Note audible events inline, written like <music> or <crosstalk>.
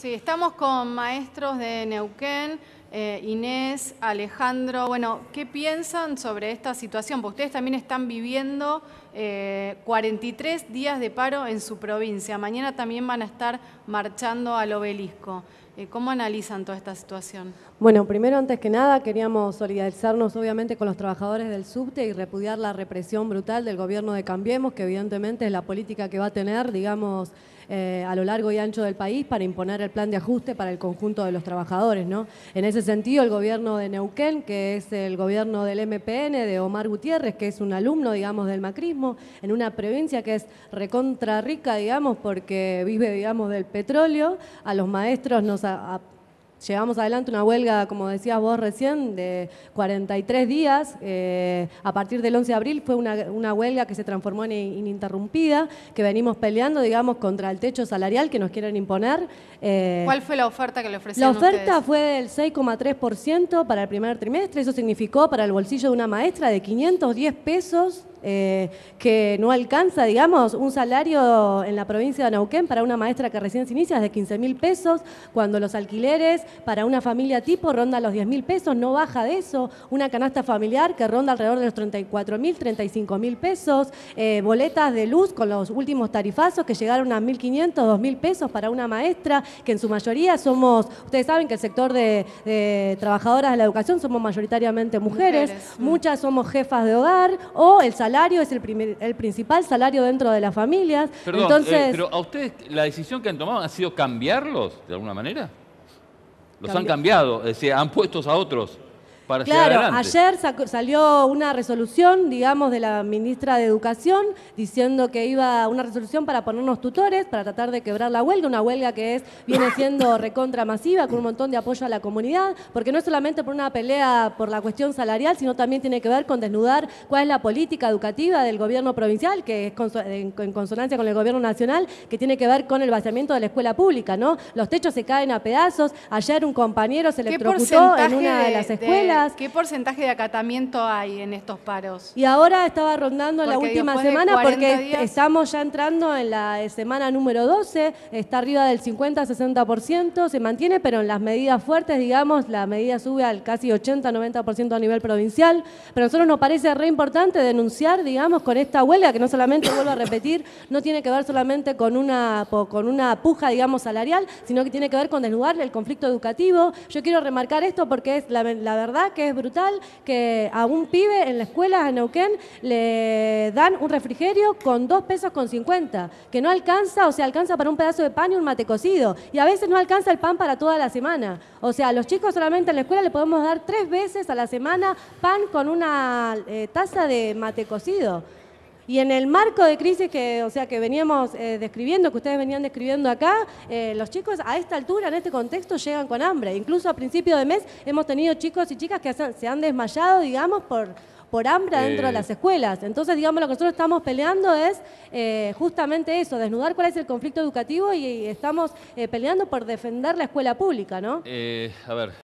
Sí, estamos con maestros de Neuquén. Eh, Inés, Alejandro, bueno, ¿qué piensan sobre esta situación? Porque ustedes también están viviendo 43 eh, días de paro en su provincia. Mañana también van a estar marchando al obelisco. Eh, ¿Cómo analizan toda esta situación? Bueno, primero, antes que nada, queríamos solidarizarnos obviamente con los trabajadores del subte y repudiar la represión brutal del gobierno de Cambiemos, que evidentemente es la política que va a tener, digamos, a lo largo y ancho del país para imponer el plan de ajuste para el conjunto de los trabajadores, ¿no? En sentido, el gobierno de Neuquén, que es el gobierno del MPN, de Omar Gutiérrez, que es un alumno, digamos, del macrismo, en una provincia que es recontra rica, digamos, porque vive, digamos, del petróleo, a los maestros nos... Llevamos adelante una huelga, como decías vos recién, de 43 días. Eh, a partir del 11 de abril fue una, una, huelga que se transformó en ininterrumpida, que venimos peleando, digamos, contra el techo salarial que nos quieren imponer. Eh, ¿Cuál fue la oferta que le ofrecieron La oferta fue del 6,3% para el primer trimestre. Eso significó para el bolsillo de una maestra de 510 pesos eh, que no alcanza, digamos, un salario en la provincia de Neuquén para una maestra que recién se inicia es de 15 mil pesos, cuando los alquileres para una familia tipo ronda los 10 mil pesos, no baja de eso, una canasta familiar que ronda alrededor de los 34 mil, 35 mil pesos, eh, boletas de luz con los últimos tarifazos que llegaron a 1.500, 2.000 pesos para una maestra, que en su mayoría somos, ustedes saben que el sector de, trabajadoras de la educación somos mayoritariamente mujeres. Mm. muchas somos jefas de hogar o el salario salario es el, primer, el principal salario dentro de las familias. Perdón, eh, Entonces, pero a ustedes la decisión que han tomado ha sido cambiarlos de alguna manera. Los han cambiado, es eh, decir, han puesto a otros claro, Ayer salió una resolución, digamos, de la ministra de Educación diciendo que iba una resolución para ponernos tutores, para tratar de quebrar la huelga, una huelga que es viene <laughs> siendo recontra masiva, con un montón de apoyo a la comunidad, porque no es solamente por una pelea por la cuestión salarial, sino también tiene que ver con desnudar cuál es la política educativa del gobierno provincial, que es en, consonancia con el gobierno nacional, que tiene que ver con el vaciamiento de la escuela pública, ¿no? Los techos se caen a pedazos, ayer un compañero se electrocutó en una de, las escuelas. ¿Qué porcentaje de acatamiento hay en estos paros? Y ahora estaba rondando la última semana porque estamos ya entrando en la eh, semana número 12, está arriba del 50-60%, se mantiene, pero en las medidas fuertes, digamos, la medida sube al casi 80-90% a nivel provincial. Pero a nosotros nos parece re importante denunciar, digamos, con esta huelga, que no solamente, vuelvo a repetir, no tiene que ver solamente con una, con una puja, digamos, salarial, sino que tiene que ver con desnudar el conflicto educativo. Yo quiero remarcar esto porque es la verdad que es brutal que a un pibe en la escuela de Neuquén le dan un refrigerio con dos pesos con 50, que no alcanza, o sea, alcanza para un pedazo de pan y un mate cocido, y a veces no alcanza el pan para toda la semana. O sea, a los chicos solamente en la escuela le podemos dar tres veces a la semana pan con una eh, taza de mate cocido. Y en el marco de crisis que, o sea, que veníamos eh, describiendo, que ustedes venían describiendo acá, eh, los chicos a esta altura, en este contexto, llegan con hambre. Incluso a principio de mes hemos tenido chicos y chicas que se han desmayado, digamos, por, por hambre dentro de las escuelas. Entonces, digamos, lo que nosotros estamos peleando es eh, justamente eso, desnudar cuál es el conflicto educativo y, estamos peleando por defender la escuela pública, ¿no? a ver,